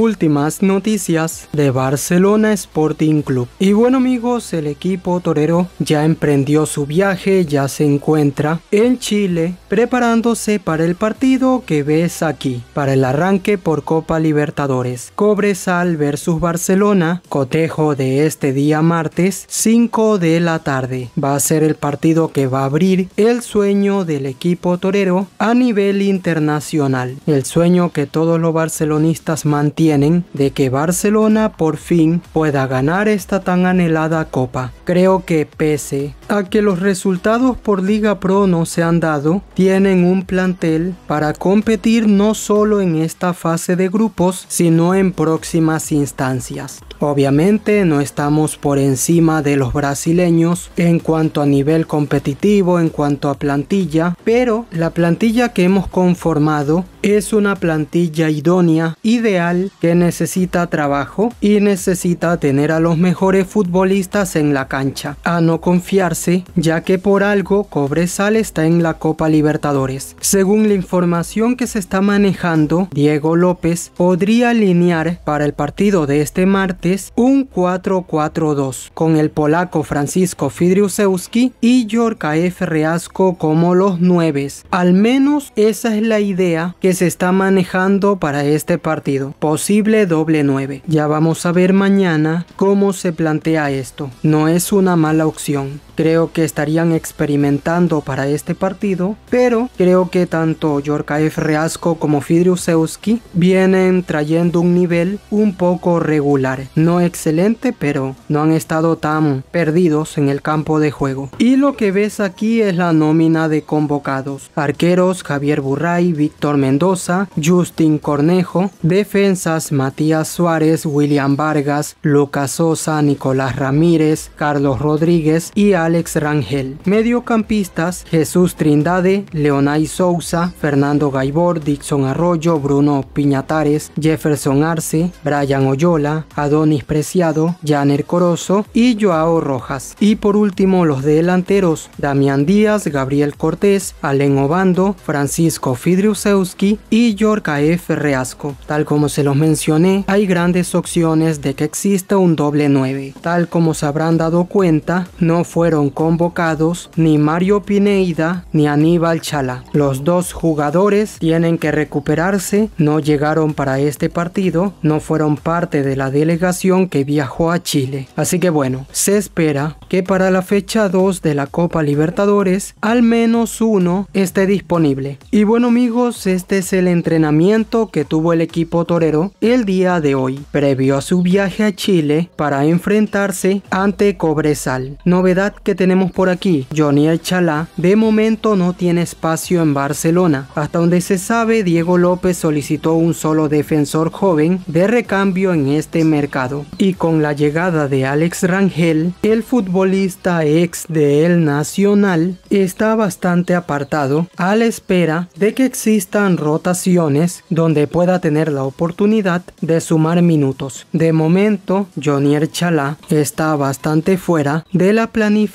últimas noticias de Barcelona Sporting Club. Y bueno amigos, el equipo torero ya emprendió su viaje, ya se encuentra en Chile preparándose para el partido que ves aquí, para el arranque por Copa Libertadores. Cobresal versus Barcelona, cotejo de este día martes 5 de la tarde. Va a ser el partido que va a abrir el sueño del equipo torero a nivel internacional. El sueño que todos los barcelonistas mantienen de que Barcelona por fin pueda ganar esta tan anhelada copa. Creo que pese a que los resultados por Liga Pro no se han dado, tienen un plantel para competir no solo en esta fase de grupos, sino en próximas instancias. Obviamente no estamos por encima de los brasileños en cuanto a nivel competitivo, en cuanto a plantilla, pero la plantilla que hemos conformado es una plantilla idónea, ideal, que necesita trabajo y necesita tener a los mejores futbolistas en la cancha, a no confiarse ya que por algo Cobresal está en la Copa Libertadores. Según la información que se está manejando, Diego López podría alinear para el partido de este martes un 4-4-2 con el polaco Francisco Fidriusewski y Yorka F. Reasco como los nueves. Al menos esa es la idea que se está manejando para este partido. Posible doble 9. Ya vamos a ver mañana cómo se plantea esto. No es una mala opción creo que estarían experimentando para este partido, pero creo que tanto Yorkaev Reasco como Fidriusewski vienen trayendo un nivel un poco regular, no excelente, pero no han estado tan perdidos en el campo de juego. Y lo que ves aquí es la nómina de convocados, arqueros Javier Burray, Víctor Mendoza, Justin Cornejo, defensas Matías Suárez, William Vargas, Lucas Sosa, Nicolás Ramírez, Carlos Rodríguez y Al Alex Rangel. Mediocampistas, Jesús Trindade, Leonay Sousa, Fernando Gaibor, Dixon Arroyo, Bruno Piñatares, Jefferson Arce, Brian Oyola, Adonis Preciado, Janer Corozo y Joao Rojas. Y por último los delanteros, Damián Díaz, Gabriel Cortés, Alen Obando, Francisco Fidriusewski y Yorka F. Reasco. Tal como se los mencioné, hay grandes opciones de que exista un doble 9. Tal como se habrán dado cuenta, no fueron convocados ni Mario Pineda ni Aníbal Chala. Los dos jugadores tienen que recuperarse, no llegaron para este partido, no fueron parte de la delegación que viajó a Chile. Así que bueno, se espera que para la fecha 2 de la Copa Libertadores al menos uno esté disponible. Y bueno amigos, este es el entrenamiento que tuvo el equipo torero el día de hoy, previo a su viaje a Chile para enfrentarse ante Cobresal. Novedad que tenemos por aquí, Johnny Chalá, de momento no tiene espacio en Barcelona. Hasta donde se sabe, Diego López solicitó un solo defensor joven de recambio en este mercado. Y con la llegada de Alex Rangel, el futbolista ex de El Nacional está bastante apartado a la espera de que existan rotaciones donde pueda tener la oportunidad de sumar minutos. De momento, Johnny Chalá está bastante fuera de la planificación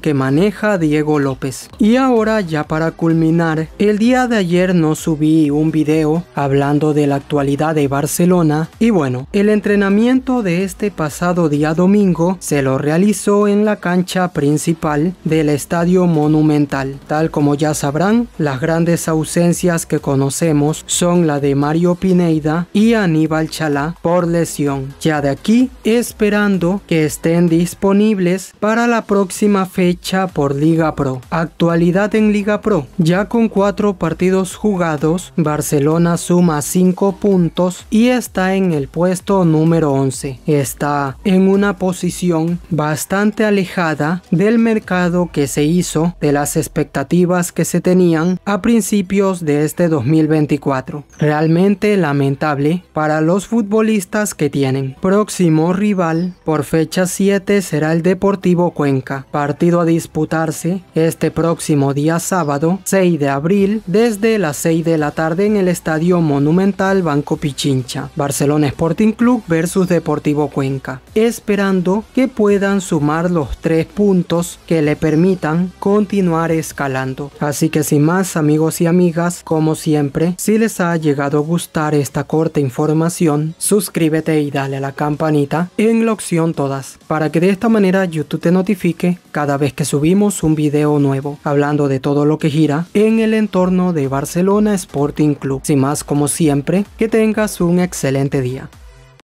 que maneja Diego López. Y ahora ya para culminar, el día de ayer no subí un video hablando de la actualidad de Barcelona y bueno, el entrenamiento de este pasado día domingo se lo realizó en la cancha principal del Estadio Monumental. Tal como ya sabrán, las grandes ausencias que conocemos son la de Mario Pineida y Aníbal Chalá por lesión. Ya de aquí, esperando que estén disponibles para la próxima fecha por Liga Pro. Actualidad en Liga Pro. Ya con cuatro partidos jugados, Barcelona suma cinco puntos y está en el puesto número 11. Está en una posición bastante alejada del mercado que se hizo, de las expectativas que se tenían a principios de este 2024. Realmente lamentable para los futbolistas que tienen. Próximo rival por fecha 7 será el Deportivo Cuenca partido a disputarse este próximo día sábado 6 de abril desde las 6 de la tarde en el Estadio Monumental Banco Pichincha, Barcelona Sporting Club versus Deportivo Cuenca, esperando que puedan sumar los tres puntos que le permitan continuar escalando. Así que sin más amigos y amigas, como siempre, si les ha llegado a gustar esta corta información, suscríbete y dale a la campanita en la opción todas, para que de esta manera YouTube te notifique cada vez que subimos un video nuevo hablando de todo lo que gira en el entorno de Barcelona Sporting Club. Sin más, como siempre, que tengas un excelente día.